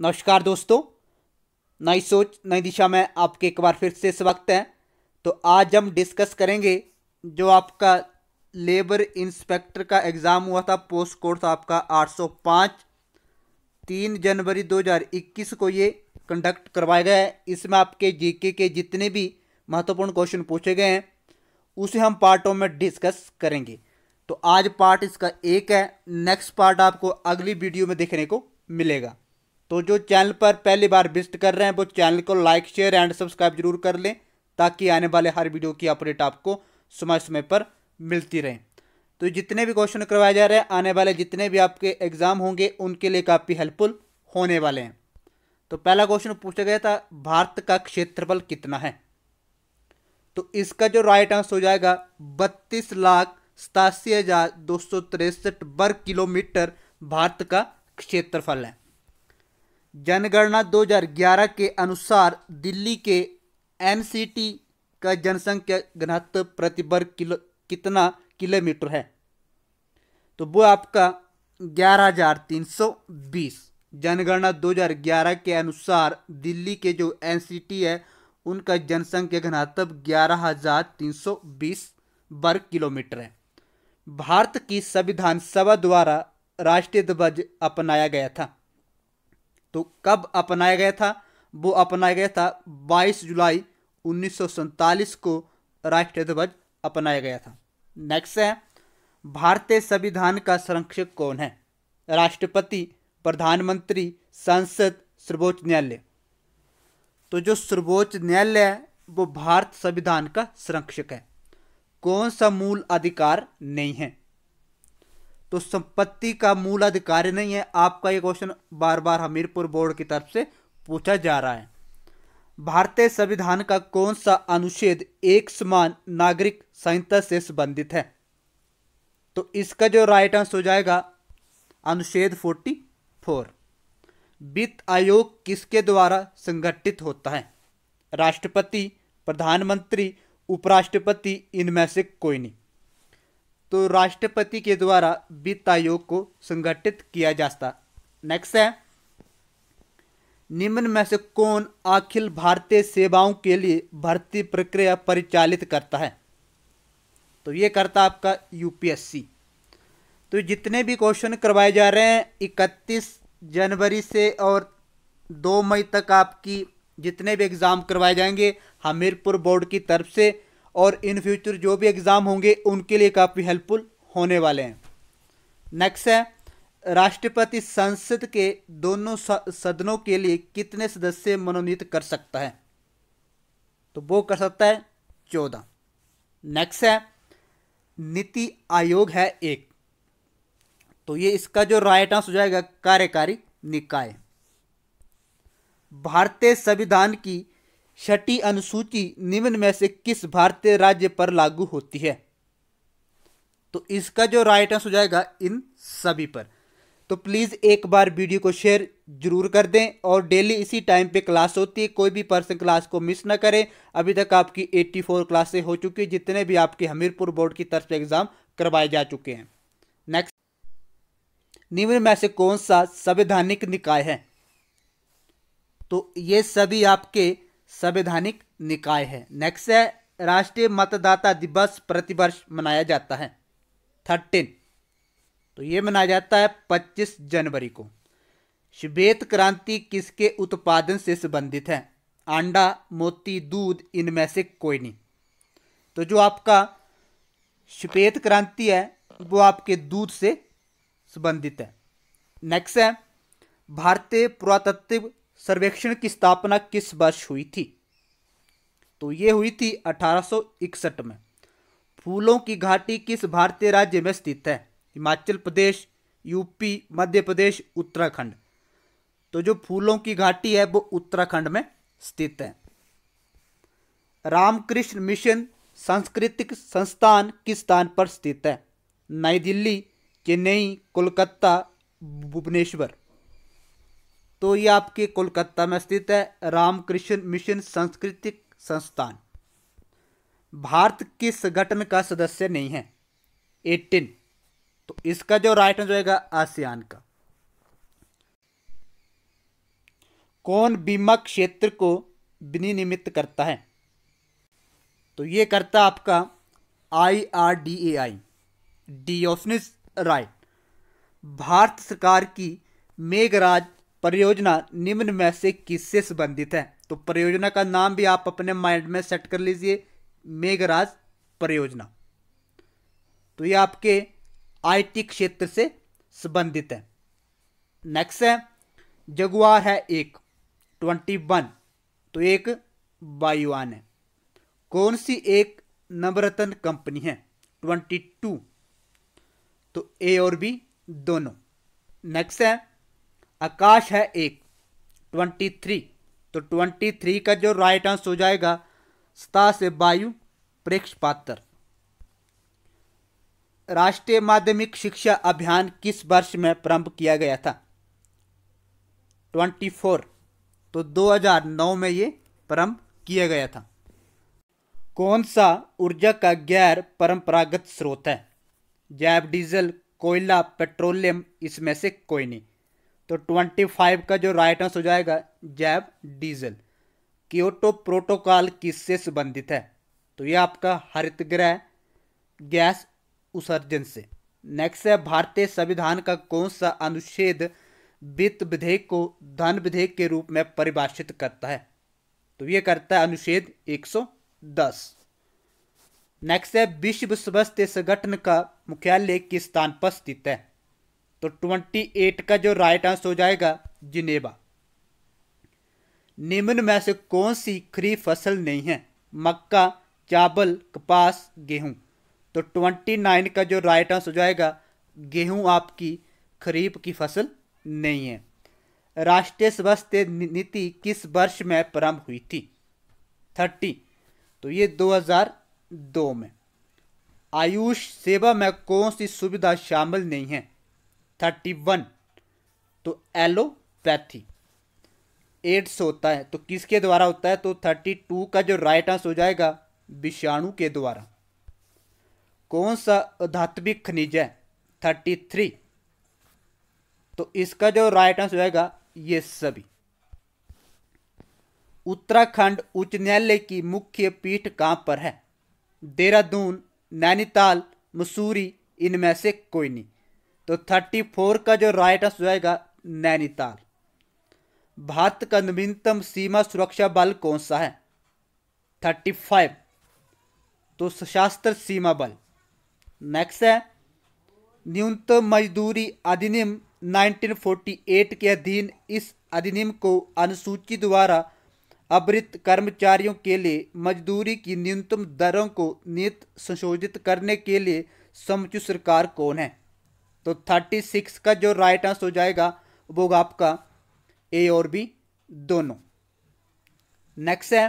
नमस्कार दोस्तों नई सोच नई दिशा में आपके एक बार फिर से स्वागत है तो आज हम डिस्कस करेंगे जो आपका लेबर इंस्पेक्टर का एग्ज़ाम हुआ था पोस्ट कोर्स आपका 805 तीन जनवरी 2021 को ये कंडक्ट करवाया गया है इसमें आपके जीके के जितने भी महत्वपूर्ण क्वेश्चन पूछे गए हैं उसे हम पार्टों में डिस्कस करेंगे तो आज पार्ट इसका एक है नेक्स्ट पार्ट आपको अगली वीडियो में देखने को मिलेगा तो जो चैनल पर पहली बार विजिट कर रहे हैं वो चैनल को लाइक शेयर एंड सब्सक्राइब जरूर कर लें ताकि आने वाले हर वीडियो की अपडेट आपको समय समय पर मिलती रहे तो जितने भी क्वेश्चन करवाए जा रहे हैं आने वाले जितने भी आपके एग्ज़ाम होंगे उनके लिए काफ़ी हेल्पफुल होने वाले हैं तो पहला क्वेश्चन पूछा गया था भारत का क्षेत्रफल कितना है तो इसका जो राइट आंसर हो जाएगा बत्तीस लाख सतासी हज़ार दो सौ तिरसठ वर्ग किलोमीटर भारत का क्षेत्रफल है जनगणना 2011 के अनुसार दिल्ली के एनसीटी का जनसंख्या घनत्व प्रति वर्ग किलो कितना किलोमीटर है तो वो आपका 11,320 जनगणना 2011 के अनुसार दिल्ली के जो एनसीटी है उनका जनसंख्या घनत्व 11,320 वर्ग किलोमीटर है भारत की संविधान सभा द्वारा राष्ट्रीय ध्वज अपनाया गया था तो कब अपनाया गया था वो अपनाया गया था 22 जुलाई उन्नीस को राष्ट्रीय ध्वज अपनाया गया था नेक्स्ट है भारतीय संविधान का संरक्षक कौन है राष्ट्रपति प्रधानमंत्री संसद सर्वोच्च न्यायालय तो जो सर्वोच्च न्यायालय है वो भारत संविधान का संरक्षक है कौन सा मूल अधिकार नहीं है तो संपत्ति का मूल अधिकारी नहीं है आपका ये क्वेश्चन बार बार हमीरपुर बोर्ड की तरफ से पूछा जा रहा है भारतीय संविधान का कौन सा अनुच्छेद एक समान नागरिक संहिता से संबंधित है तो इसका जो राइट आंसर हो जाएगा अनुच्छेद फोर्टी फोर वित्त आयोग किसके द्वारा संगठित होता है राष्ट्रपति प्रधानमंत्री उपराष्ट्रपति इनमें से कोई नहीं तो राष्ट्रपति के द्वारा वित्त आयोग को संगठित किया जाता नेक्स्ट है निम्न में से कौन अखिल भारतीय सेवाओं के लिए भर्ती प्रक्रिया परिचालित करता है तो ये करता आपका यूपीएससी तो जितने भी क्वेश्चन करवाए जा रहे हैं इकतीस जनवरी से और दो मई तक आपकी जितने भी एग्ज़ाम करवाए जाएंगे हमीरपुर बोर्ड की तरफ से और इन फ्यूचर जो भी एग्ज़ाम होंगे उनके लिए काफ़ी हेल्पफुल होने वाले हैं नेक्स्ट है राष्ट्रपति संसद के दोनों सदनों के लिए कितने सदस्य मनोनीत कर सकता है तो वो कर सकता है चौदह नेक्स्ट है नीति आयोग है एक तो ये इसका जो राइट आंसर हो जाएगा कार्यकारी निकाय भारतीय संविधान की छठी अनुसूची निम्न में से किस भारतीय राज्य पर लागू होती है तो इसका जो राइट आंसर हो जाएगा इन सभी पर तो प्लीज़ एक बार वीडियो को शेयर जरूर कर दें और डेली इसी टाइम पे क्लास होती है कोई भी पर्सन क्लास को मिस ना करें अभी तक आपकी 84 क्लासे हो चुकी हैं जितने भी आपके हमीरपुर बोर्ड की तरफ से एग्ज़ाम करवाए जा चुके हैं नेक्स्ट निम्न में से कौन सा संवैधानिक निकाय है तो ये सभी आपके संवैधानिक निकाय है नेक्स्ट है राष्ट्रीय मतदाता दिवस प्रतिवर्ष मनाया जाता है थर्टीन तो ये मनाया जाता है पच्चीस जनवरी को श्वेत क्रांति किसके उत्पादन से संबंधित है अंडा मोती दूध इनमें से कोई नहीं तो जो आपका श्वेत क्रांति है वो आपके दूध से संबंधित है नेक्स्ट है भारतीय पुरातत्व सर्वेक्षण की स्थापना किस वर्ष हुई थी तो ये हुई थी 1861 में फूलों की घाटी किस भारतीय राज्य में स्थित है हिमाचल प्रदेश यूपी मध्य प्रदेश उत्तराखंड तो जो फूलों की घाटी है वो उत्तराखंड में स्थित है रामकृष्ण मिशन सांस्कृतिक संस्थान किस स्थान पर स्थित है नई दिल्ली चेन्नई कोलकाता भुवनेश्वर तो ये आपके कोलकाता में स्थित है रामकृष्ण मिशन सांस्कृतिक संस्थान भारत के संगठन का सदस्य नहीं है एटीन तो इसका जो राइट आंसर होगा आसियान का कौन बीमा क्षेत्र को विनिमित करता है तो ये करता आपका I R D A I D ऑफनिस राइट भारत सरकार की मेघराज परियोजना निम्न में से किससे संबंधित है तो परियोजना का नाम भी आप अपने माइंड में सेट कर लीजिए मेघराज परियोजना तो ये आपके आईटी क्षेत्र से संबंधित है नेक्स्ट है जगुआर है एक ट्वेंटी वन तो एक वायुवान है कौन सी एक नवरत्न कंपनी है ट्वेंटी टू तो ए और बी दोनों नेक्स्ट है आकाश है एक ट्वेंटी थ्री तो ट्वेंटी थ्री का जो राइट आंसर हो जाएगा सता से वायु प्रेक्ष पात्र राष्ट्रीय माध्यमिक शिक्षा अभियान किस वर्ष में प्रारंभ किया गया था ट्वेंटी फोर तो 2009 में ये प्रारंभ किया गया था कौन सा ऊर्जा का गैर परंपरागत स्रोत है जैव डीजल कोयला पेट्रोलियम इसमें से कोई नहीं तो ट्वेंटी फाइव का जो राइट आंसर हो जाएगा जैव डीजल क्योटो तो प्रोटोकॉल किससे संबंधित है तो यह आपका हरित ग्रह गैस उत्सर्जन से नेक्स्ट है भारतीय संविधान का कौन सा अनुच्छेद वित्त विधेयक को धन विधेयक के रूप में परिभाषित करता है तो ये करता है अनुच्छेद 110 नेक्स्ट है विश्व स्वास्थ्य संगठन का मुख्यालय किस स्थान पर स्थित है तो ट्वेंटी एट का जो राइट आंसर हो जाएगा जिनेबा निम्न में से कौन सी खरीफ फसल नहीं है मक्का चावल कपास गेहूँ तो ट्वेंटी नाइन का जो राइट आंसर हो जाएगा गेहूँ आपकी खरीफ की फसल नहीं है राष्ट्रीय स्वास्थ्य नीति किस वर्ष में प्रारंभ हुई थी थर्टी तो ये 2002 में आयुष सेवा में कौन सी सुविधा शामिल नहीं है थर्टी वन तो एलोपैथी एड्स होता है तो किसके द्वारा होता है तो थर्टी टू का जो राइट आंसर हो जाएगा विषाणु के द्वारा कौन सा धात्विक खनिज है थर्टी थ्री तो इसका जो राइट आंसर हो जाएगा ये सभी उत्तराखंड उच्च न्यायालय की मुख्य पीठ कहां पर है देहरादून नैनीताल मसूरी इनमें से कोई नहीं तो थर्टी फोर का जो राइट आंसर जाएगा नैनीताल भारत का नवीनतम सीमा सुरक्षा बल कौन सा है थर्टी फाइव तो सशस्त्र सीमा बल नेक्स्ट है न्यूनतम मजदूरी अधिनियम 1948 के अधीन इस अधिनियम को अनुसूची द्वारा अवृत कर्मचारियों के लिए मजदूरी की न्यूनतम दरों को नियत संशोधित करने के लिए समुचित सरकार कौन है तो थर्टी सिक्स का जो राइट आंसर हो जाएगा वो होगा आपका ए और बी दोनों नेक्स्ट है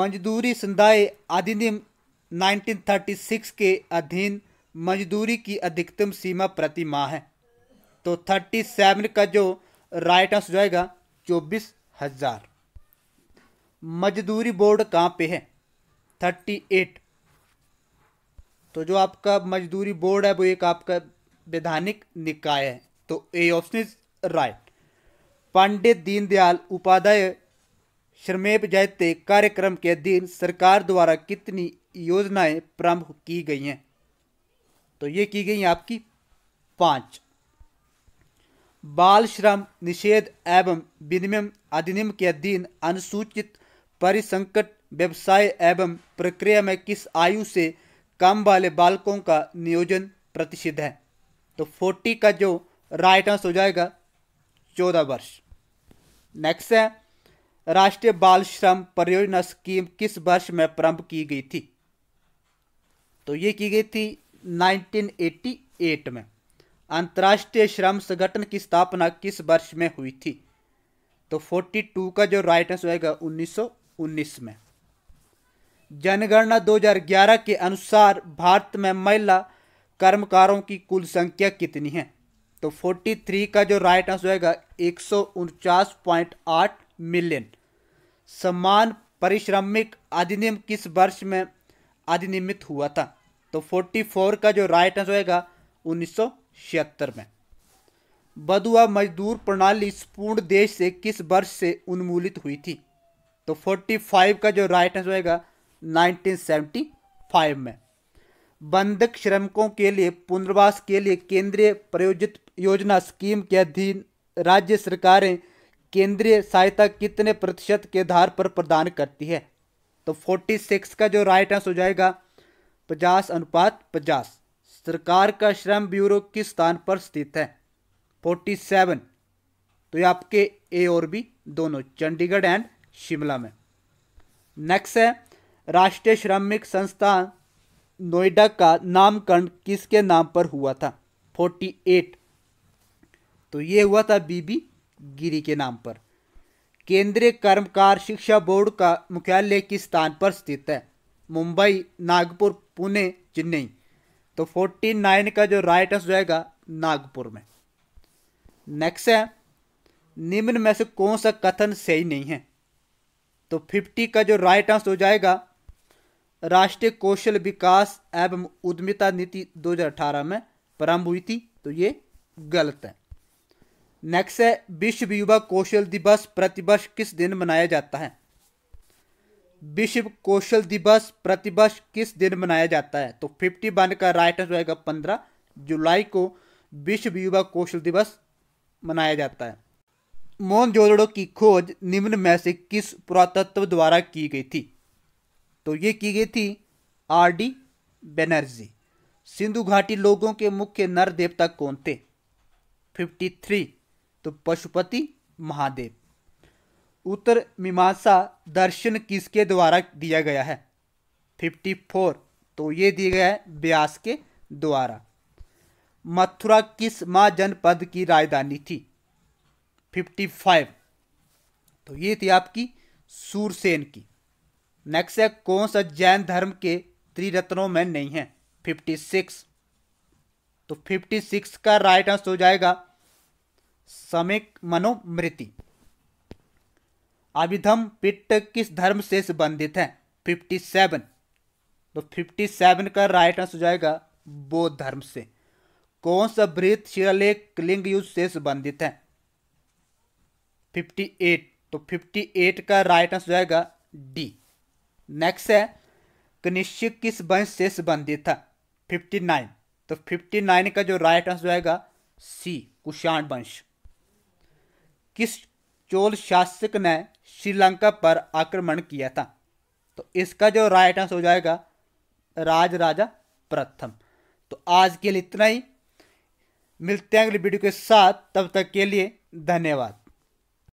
मजदूरी संदाय अधिनियम 1936 के अधीन मजदूरी की अधिकतम सीमा प्रति माह है तो 37 का जो राइट आंसर जाएगा चौबीस हजार मजदूरी बोर्ड कहाँ पे है 38 तो जो आपका मजदूरी बोर्ड है वो एक आपका वैधानिक निकाय है तो A option is right Pandit Deendayal Upadhyay Shramev Jayate कार्यक्रम के अधीन सरकार द्वारा कितनी योजनाएं प्रारंभ की गई हैं तो ये की गई आपकी पांच बाल श्रम निषेध एवं विनिमय अधिनियम के अधीन अनुसूचित परिसंकट व्यवसाय एवं प्रक्रिया में किस आयु से कम वाले बालकों का नियोजन प्रतिषिध है तो फोर्टी का जो राइट आंसर हो जाएगा चौदह वर्ष नेक्स्ट है राष्ट्रीय बाल श्रम परियोजना स्कीम किस वर्ष में प्रारंभ की गई थी तो ये की गई थी 1988 में अंतर्राष्ट्रीय श्रम संगठन की स्थापना किस वर्ष में हुई थी तो 42 का जो राइट आंसर होगा 1919 में जनगणना 2011 के अनुसार भारत में महिला कर्मकारों की कुल संख्या कितनी है तो 43 का जो राइट आंसर होगा एक मिलियन समान परिश्रमिक अधिनियम किस वर्ष में अधिनियमित हुआ था तो 44 का जो राइट आंसर होगा उन्नीस में बदुआ मजदूर प्रणाली इस पूर्ण देश से किस वर्ष से उन्मूलित हुई थी तो 45 का जो राइट आंसर होगा 1975 में बंधक श्रमिकों के लिए पुनर्वास के लिए केंद्रीय प्रायोजित योजना स्कीम के अधीन राज्य सरकारें केंद्रीय सहायता कितने प्रतिशत के आधार पर प्रदान करती है तो फोर्टी सिक्स का जो राइट आंसर हो जाएगा पचास अनुपात पचास सरकार का श्रम ब्यूरो किस स्थान पर स्थित है फोर्टी सेवन तो ये आपके ए और बी दोनों चंडीगढ़ एंड शिमला में नेक्स्ट है राष्ट्रीय श्रमिक संस्थान नोएडा का नामकरण किसके नाम पर हुआ था फोर्टी एट तो ये हुआ था बीबी गिरी के नाम पर केंद्रीय कर्मकार शिक्षा बोर्ड का मुख्यालय किस स्थान पर स्थित है मुंबई नागपुर पुणे चेन्नई तो फोर्टी नाइन का जो राइट आंसर जाएगा नागपुर में नेक्स्ट है निम्न में से कौन सा कथन सही नहीं है तो फिफ्टी का जो राइट आंसर हो जाएगा राष्ट्रीय कौशल विकास एवं उद्यमिता नीति 2018 में प्रारंभ हुई थी तो ये गलत है नेक्स्ट है विश्व युवा कौशल दिवस प्रतिवर्ष किस दिन मनाया जाता है विश्व कौशल दिवस प्रतिवर्ष किस दिन मनाया जाता है तो फिफ्टी वन का राइट आंसर होगा पंद्रह जुलाई को विश्व युवा कौशल दिवस मनाया जाता है मोहनजोदड़ो की खोज निम्न में से किस पुरातत्व द्वारा की गई थी तो ये की गई थी आर डी बनर्जी सिंधु घाटी लोगों के मुख्य नर देवता कौन थे फिफ्टी थ्री तो पशुपति महादेव उत्तर मीमांसा दर्शन किसके द्वारा दिया गया है फिफ्टी फोर तो ये दिया गया है ब्यास के द्वारा मथुरा किस माँ जनपद की राजधानी थी फिफ्टी फाइव तो ये थी आपकी सूरसेन की नेक्स्ट है कौन सा जैन धर्म के त्रिरत्नों में नहीं है फिफ्टी सिक्स तो फिफ्टी सिक्स का राइट आंसर हो जाएगा समिक मनोमृति अभिधम पिट किस धर्म से संबंधित है फिफ्टी सेवन तो फिफ्टी सेवन का राइट आंसर हो जाएगा बौद्ध धर्म से कौन सा वृत्त शिलालेख लिंग युद्ध से संबंधित है फिफ्टी एट तो फिफ्टी एट का राइट आंसर हो जाएगा डी नेक्स्ट है कनिष्क किस वंश से संबंधित था फिफ्टी नाइन तो फिफ्टी नाइन का जो राइट आंसर आएगा सी कुषाण वंश किस चोल शासक ने श्रीलंका पर आक्रमण किया था तो इसका जो राइट आंसर हो जाएगा राज राजा प्रथम तो आज के लिए इतना ही मिलते हैं अगले वीडियो के साथ तब तक के लिए धन्यवाद